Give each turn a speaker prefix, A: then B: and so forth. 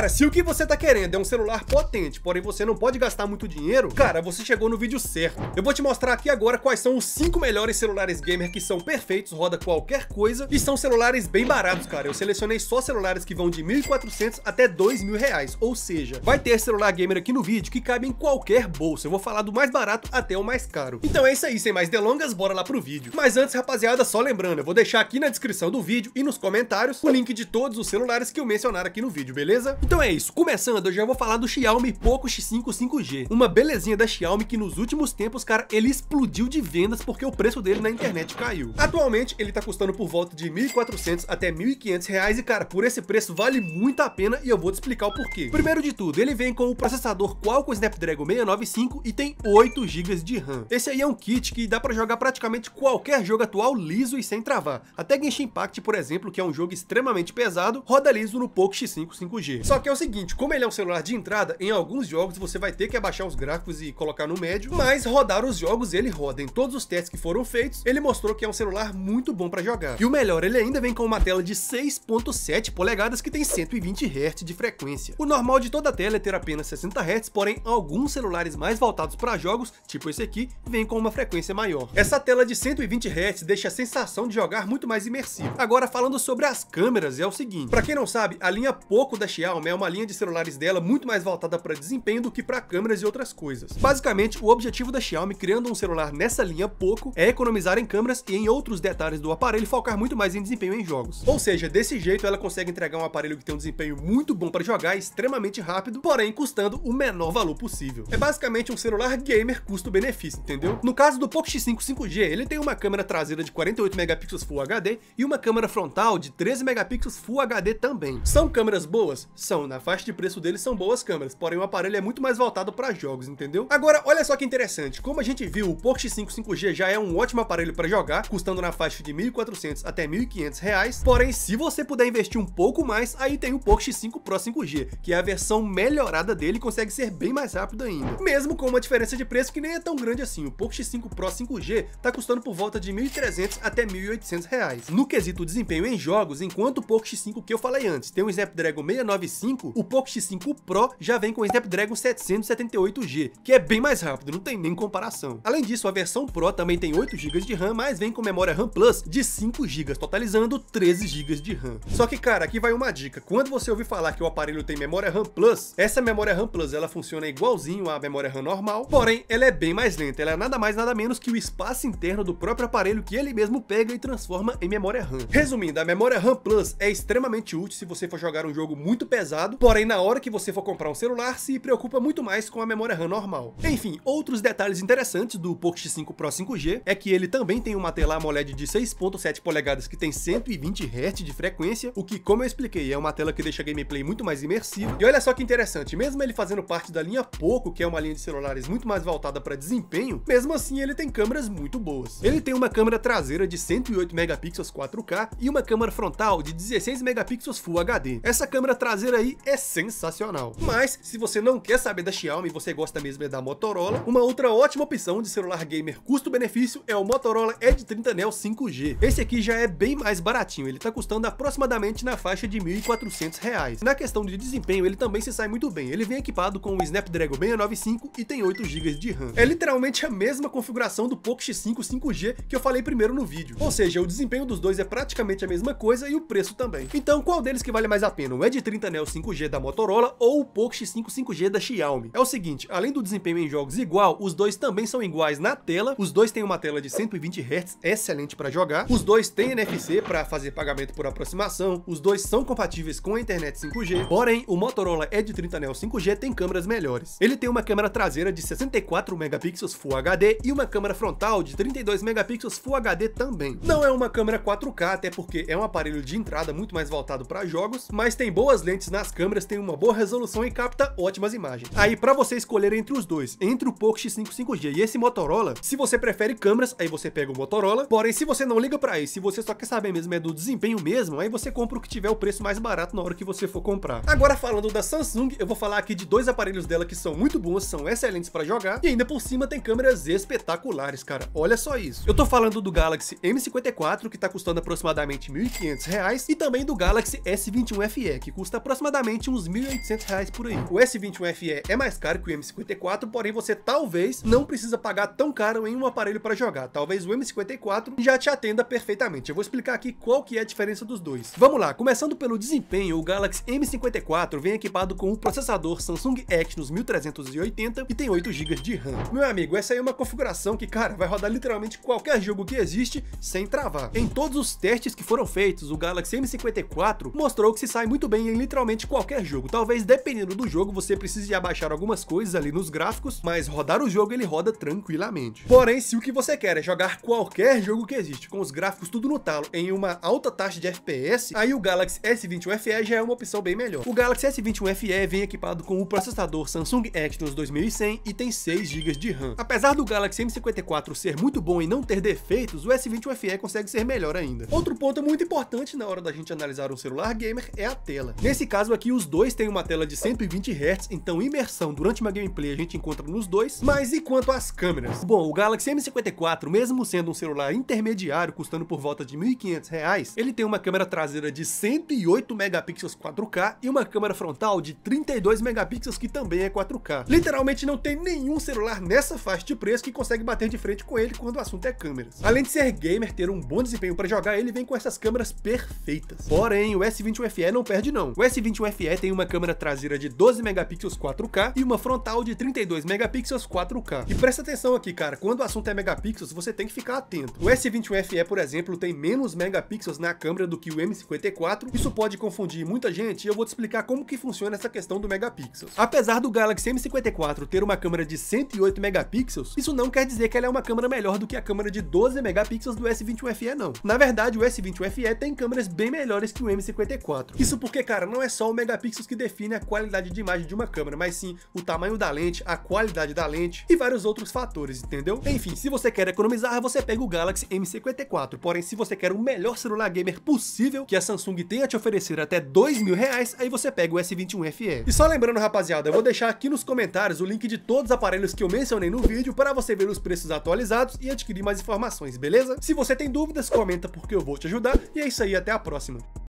A: Cara, se o que você tá querendo é um celular potente, porém você não pode gastar muito dinheiro, cara, você chegou no vídeo certo. Eu vou te mostrar aqui agora quais são os 5 melhores celulares gamer que são perfeitos, roda qualquer coisa e são celulares bem baratos, cara. Eu selecionei só celulares que vão de 1.400 até 2.000 reais, ou seja, vai ter celular gamer aqui no vídeo que cabe em qualquer bolsa. Eu vou falar do mais barato até o mais caro. Então é isso aí, sem mais delongas, bora lá pro vídeo. Mas antes, rapaziada, só lembrando, eu vou deixar aqui na descrição do vídeo e nos comentários o link de todos os celulares que eu mencionar aqui no vídeo, beleza? Então é isso, começando eu já vou falar do Xiaomi Poco X5 5G, uma belezinha da Xiaomi que nos últimos tempos, cara, ele explodiu de vendas porque o preço dele na internet caiu. Atualmente ele tá custando por volta de 1.400 até 1.500 reais e cara, por esse preço vale muito a pena e eu vou te explicar o porquê. Primeiro de tudo, ele vem com o processador Qualcomm Snapdragon 695 e tem 8 GB de RAM. Esse aí é um kit que dá pra jogar praticamente qualquer jogo atual liso e sem travar. Até Genshin Impact, por exemplo, que é um jogo extremamente pesado, roda liso no Poco X5 5G. Só que é o seguinte, como ele é um celular de entrada, em alguns jogos você vai ter que abaixar os gráficos e colocar no médio, mas rodar os jogos ele roda. Em todos os testes que foram feitos, ele mostrou que é um celular muito bom para jogar. E o melhor, ele ainda vem com uma tela de 6.7 polegadas que tem 120 Hz de frequência. O normal de toda a tela é ter apenas 60 Hz, porém alguns celulares mais voltados para jogos, tipo esse aqui, vem com uma frequência maior. Essa tela de 120 Hz deixa a sensação de jogar muito mais imersiva. Agora falando sobre as câmeras, é o seguinte, para quem não sabe, a linha Poco da Xiaomi Xiaomi é uma linha de celulares dela muito mais voltada para desempenho do que para câmeras e outras coisas. Basicamente, o objetivo da Xiaomi criando um celular nessa linha pouco é economizar em câmeras e em outros detalhes do aparelho focar muito mais em desempenho em jogos. Ou seja, desse jeito ela consegue entregar um aparelho que tem um desempenho muito bom para jogar, extremamente rápido, porém custando o menor valor possível. É basicamente um celular gamer custo-benefício, entendeu? No caso do Poco X5 5G, ele tem uma câmera traseira de 48 megapixels Full HD e uma câmera frontal de 13 megapixels Full HD também. São câmeras boas? opção, na né? faixa de preço deles são boas câmeras, porém o aparelho é muito mais voltado para jogos, entendeu? Agora, olha só que interessante, como a gente viu, o Porsche 5 5G já é um ótimo aparelho para jogar, custando na faixa de 1.400 até 1.500 reais, porém se você puder investir um pouco mais, aí tem o Porsche 5 Pro 5G, que é a versão melhorada dele e consegue ser bem mais rápido ainda. Mesmo com uma diferença de preço que nem é tão grande assim, o Porsche 5 Pro 5G tá custando por volta de 1.300 até 1.800 reais. No quesito desempenho em jogos, enquanto o Porsche 5 que eu falei antes tem um Snapdragon 695 o Poco X5 Pro já vem com o Snapdragon 778G, que é bem mais rápido, não tem nem comparação. Além disso, a versão Pro também tem 8GB de RAM, mas vem com memória RAM Plus de 5GB, totalizando 13GB de RAM. Só que, cara, aqui vai uma dica. Quando você ouvir falar que o aparelho tem memória RAM Plus, essa memória RAM Plus ela funciona igualzinho à memória RAM normal, porém ela é bem mais lenta. Ela é nada mais nada menos que o espaço interno do próprio aparelho que ele mesmo pega e transforma em memória RAM. Resumindo, a memória RAM Plus é extremamente útil se você for jogar um jogo muito pesado pesado, porém na hora que você for comprar um celular, se preocupa muito mais com a memória RAM normal. Enfim, outros detalhes interessantes do Poco X5 Pro 5G é que ele também tem uma tela AMOLED de 6.7 polegadas que tem 120 Hz de frequência, o que, como eu expliquei, é uma tela que deixa a gameplay muito mais imersiva. E olha só que interessante, mesmo ele fazendo parte da linha Poco, que é uma linha de celulares muito mais voltada para desempenho, mesmo assim ele tem câmeras muito boas. Ele tem uma câmera traseira de 108 megapixels 4K e uma câmera frontal de 16 megapixels Full HD. Essa câmera traseira aí é sensacional. Mas, se você não quer saber da Xiaomi e você gosta mesmo é da Motorola, uma outra ótima opção de celular gamer custo-benefício é o Motorola Edge 30 Neo 5G. Esse aqui já é bem mais baratinho, ele tá custando aproximadamente na faixa de R$ 1.400. Na questão de desempenho, ele também se sai muito bem. Ele vem equipado com o Snapdragon 695 e tem 8 GB de RAM. É literalmente a mesma configuração do Poco X5 5G que eu falei primeiro no vídeo. Ou seja, o desempenho dos dois é praticamente a mesma coisa e o preço também. Então, qual deles que vale mais a pena? O Edge 30 Neo 5G da Motorola ou o Poco X5 5G da Xiaomi. É o seguinte, além do desempenho em jogos igual, os dois também são iguais na tela, os dois têm uma tela de 120 Hz excelente para jogar, os dois têm NFC para fazer pagamento por aproximação, os dois são compatíveis com a internet 5G, porém o Motorola Edge 30 Neo 5G tem câmeras melhores. Ele tem uma câmera traseira de 64 megapixels Full HD e uma câmera frontal de 32 megapixels Full HD também. Não é uma câmera 4K, até porque é um aparelho de entrada muito mais voltado para jogos, mas tem boas lentes na nas câmeras tem uma boa resolução e capta ótimas imagens. Aí para você escolher entre os dois, entre o Poco X5 5G e esse Motorola, se você prefere câmeras, aí você pega o Motorola, porém se você não liga para isso, se você só quer saber mesmo é do desempenho mesmo, aí você compra o que tiver o preço mais barato na hora que você for comprar. Agora falando da Samsung, eu vou falar aqui de dois aparelhos dela que são muito bons, são excelentes para jogar e ainda por cima tem câmeras espetaculares, cara. Olha só isso. Eu tô falando do Galaxy M54, que tá custando aproximadamente R$ 1.500 e também do Galaxy S21 FE, que custa aproximadamente aproximadamente uns 1.800 reais por aí. O S21 FE é mais caro que o M54, porém você talvez não precisa pagar tão caro em um aparelho para jogar. Talvez o M54 já te atenda perfeitamente. Eu vou explicar aqui qual que é a diferença dos dois. Vamos lá, começando pelo desempenho, o Galaxy M54 vem equipado com o processador Samsung Exynos 1380 e tem 8 GB de RAM. Meu amigo, essa aí é uma configuração que, cara, vai rodar literalmente qualquer jogo que existe sem travar. Em todos os testes que foram feitos, o Galaxy M54 mostrou que se sai muito bem em literalmente qualquer jogo. Talvez dependendo do jogo você precise abaixar algumas coisas ali nos gráficos, mas rodar o jogo ele roda tranquilamente. Porém, se o que você quer é jogar qualquer jogo que existe, com os gráficos tudo no talo, em uma alta taxa de FPS, aí o Galaxy S21 FE já é uma opção bem melhor. O Galaxy S21 FE vem equipado com o processador Samsung Exynos 2100 e tem 6 GB de RAM. Apesar do Galaxy M54 ser muito bom e não ter defeitos, o S21 FE consegue ser melhor ainda. Outro ponto muito importante na hora da gente analisar um celular gamer é a tela. Nesse caso, caso aqui os dois têm uma tela de 120 Hz, então imersão durante uma gameplay a gente encontra nos dois. Mas e quanto às câmeras? Bom, o Galaxy M54, mesmo sendo um celular intermediário, custando por volta de R$ reais ele tem uma câmera traseira de 108 megapixels 4K e uma câmera frontal de 32 megapixels que também é 4K. Literalmente não tem nenhum celular nessa faixa de preço que consegue bater de frente com ele quando o assunto é câmeras. Além de ser gamer, ter um bom desempenho para jogar, ele vem com essas câmeras perfeitas. Porém, o S21 FE não perde não. O S21 S21 FE tem uma câmera traseira de 12 megapixels 4K e uma frontal de 32 megapixels 4K. E presta atenção aqui, cara, quando o assunto é megapixels, você tem que ficar atento. O S21 FE, por exemplo, tem menos megapixels na câmera do que o M54, isso pode confundir muita gente e eu vou te explicar como que funciona essa questão do megapixels. Apesar do Galaxy M54 ter uma câmera de 108 megapixels, isso não quer dizer que ela é uma câmera melhor do que a câmera de 12 megapixels do S21 FE não. Na verdade, o S21 FE tem câmeras bem melhores que o M54. Isso porque, cara, não é só só o megapixels que define a qualidade de imagem de uma câmera, mas sim o tamanho da lente, a qualidade da lente e vários outros fatores, entendeu? Enfim, se você quer economizar, você pega o Galaxy M54, porém se você quer o melhor celular gamer possível que a Samsung tem a te oferecer até dois mil reais, aí você pega o S21 FE. E só lembrando, rapaziada, eu vou deixar aqui nos comentários o link de todos os aparelhos que eu mencionei no vídeo para você ver os preços atualizados e adquirir mais informações, beleza? Se você tem dúvidas, comenta porque eu vou te ajudar. E é isso aí, até a próxima.